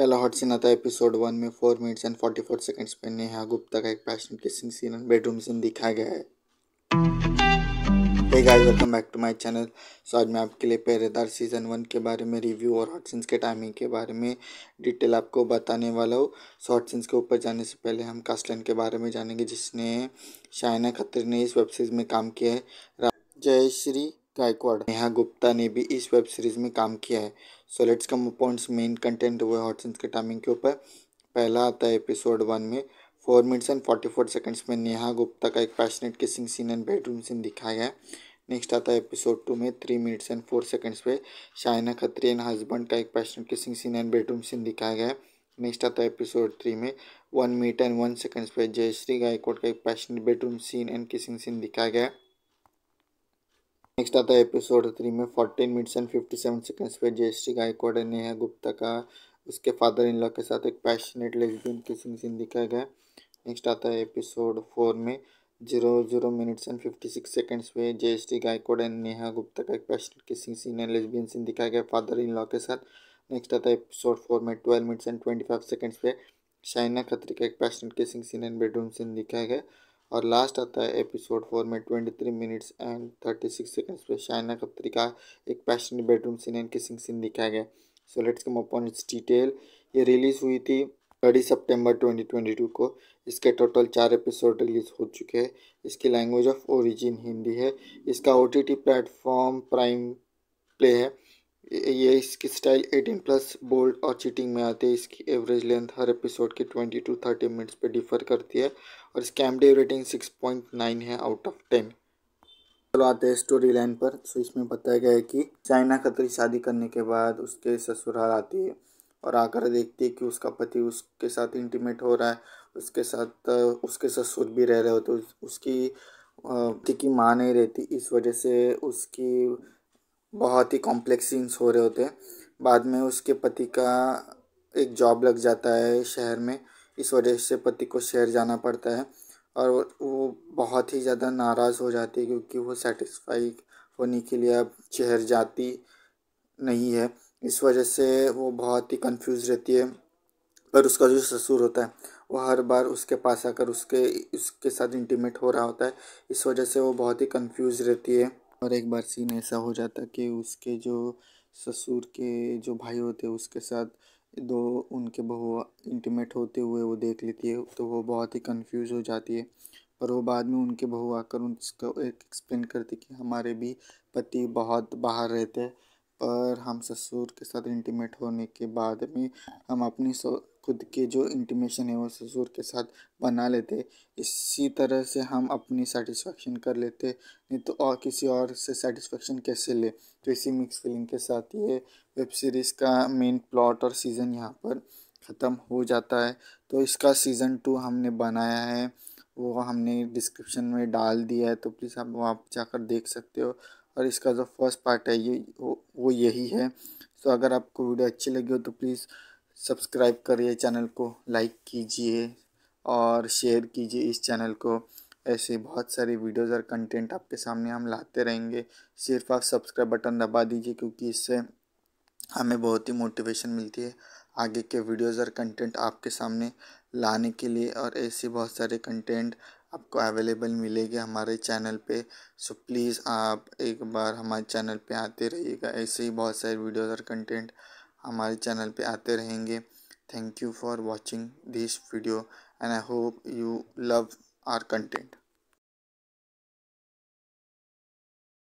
पहला hot scene आता है एपिसोड वन में four minutes and forty four seconds में नेहा गुप्ता का एक passion kissing scene and bedroom scene दिखाया गया है hey guys welcome back to my channel so आज मैं आपके लिए पहरेदार सीज़न वन के बारे में रिव्यू और हॉट सीन्स के टाइमिंग के बारे में डिटेल आपको बताने वाला हूँ सो हॉट सीन्स के ऊपर जाने से पहले हम कास्टलाइन के बारे में जानेंगे जिसने शायना खत्री ने इस वेब सीरीज में काम किया है जय श्री गायकवाड़ नेहा गुप्ता ने भी इस वेब सीरीज़ में काम किया है so let's come points main content हुए सेंस के टाइमिंग के ऊपर पहला आता है एपिसोड वन में four minutes and forty four seconds में नेहा गुप्ता का एक passionate kissing scene and bedroom scene दिखाया गया है नेक्स्ट आता है एपिसोड टू में three minutes and four seconds पे शाइना खत्री एंड हस्बैंड का एक passionate kissing scene and bedroom scene दिखाया गया नेक्स्ट आता है एपिसोड थ्री में one minute and one seconds पे जयश्री गायकोट का एक passionate bedroom scene and kissing scene दिखाया गया नेक्स्ट आता है एपिसोड थ्री में fourteen minutes and fifty seven seconds पे जयश्री गायकवाड़ नेहा गुप्ता का उसके फादर इन लॉ के साथ एक पैशनेट लेसबियन किसिंग सीन दिखाया गया नेक्स्ट आता है एपिसोड फोर में zero zero minutes and fifty six seconds पे जयश्री गायकवाड़ एंड नेहा गुप्ता का एक पैशनेट किसिंग सीन है लेसबियन सीन दिखाया गया फादर इन लॉ के साथ नेक्स्ट आता है एपिसोड फोर में twelve minutes and twenty five seconds पे शाइना खत्री का एक passionate kissing scene and bedroom scene दिखाया गया और लास्ट आता है एपिसोड फोर में twenty three minutes and thirty six seconds पर शाइना कप्तरी का एक passion bedroom scene and kissing scene दिखाया गया so let's come upon its detail ये रिलीज़ हुई थी थर्टी सितंबर 2022 को इसके टोटल चार एपिसोड रिलीज़ हो चुके हैं इसकी लैंग्वेज ऑफ ओरिजिन हिंदी है इसका O T T platform Prime Play है ये इसकी स्टाइल 18 प्लस बोल्ड और चीटिंग में आती है इसकी एवरेज लेंथ हर एपिसोड के 20 टू 30 मिनट्स पे डिफर करती है और इसकी एम रेटिंग 6.9 है आउट ऑफ टेन चलो आते हैं स्टोरी लाइन पर सो तो इसमें बताया गया है कि चाइना खतरी शादी करने के बाद उसके ससुराल आती है और आकर देखती है कि उसका पति उसके साथ इंटीमेट हो रहा है उसके साथ उसके ससुर भी रह रहे होते उसकी पति की माँ नहीं रहती इस वजह से उसकी बहुत ही कॉम्प्लेक्स सीन्स हो रहे होते हैं बाद में उसके पति का एक जॉब लग जाता है शहर में इस वजह से पति को शहर जाना पड़ता है और वो बहुत ही ज़्यादा नाराज़ हो जाती है क्योंकि वो सेटिस्फाई होने के लिए अब शहर जाती नहीं है इस वजह से वो बहुत ही कंफ्यूज रहती है पर उसका जो ससुर होता है वो हर बार उसके पास आकर उसके उसके साथ इंटीमेट हो रहा होता है इस वजह से वो बहुत ही कंफ्यूज रहती है और एक बार सीन ऐसा हो जाता कि उसके जो ससुर के जो भाई होते उसके साथ दो उनके बहु इंटीमेट होते हुए वो देख लेती है तो वो बहुत ही कंफ्यूज हो जाती है पर वो बाद में उनके बहू आकर उसको एक एक्सप्लेन करती कि हमारे भी पति बहुत बाहर रहते हैं पर हम ससुर के साथ इंटीमेट होने के बाद में हम अपनी खुद के जो इंटीमेशन है वो ससुर के साथ बना लेते इसी तरह से हम अपनी सेटिस्फेक्शन कर लेते नहीं तो और किसी और से सेटिस्फेक्शन कैसे ले तो इसी मिक्स फीलिंग के साथ ये वेब सीरीज़ का मेन प्लॉट और सीज़न यहाँ पर ख़त्म हो जाता है तो इसका सीज़न टू हमने बनाया है वो हमने डिस्क्रिप्शन में डाल दिया है तो प्लीज़ आप वहाँ जाकर देख सकते हो और इसका जो फर्स्ट पार्ट है ये वो यही है सो तो अगर आपको वीडियो अच्छी लगी हो तो प्लीज़ सब्सक्राइब करिए चैनल को लाइक कीजिए और शेयर कीजिए इस चैनल को ऐसे बहुत सारी वीडियोज़ और कंटेंट आपके सामने हम लाते रहेंगे सिर्फ आप सब्सक्राइब बटन दबा दीजिए क्योंकि इससे हमें बहुत ही मोटिवेशन मिलती है आगे के वीडियोज़ और कंटेंट आपके सामने लाने के लिए और ऐसे बहुत सारे कंटेंट आपको अवेलेबल मिलेगी हमारे चैनल पे सो प्लीज़ आप एक बार हमारे चैनल पे आते रहिएगा ऐसे ही बहुत सारे वीडियोस और कंटेंट हमारे चैनल पे आते रहेंगे thank you for watching this video and I hope you love our content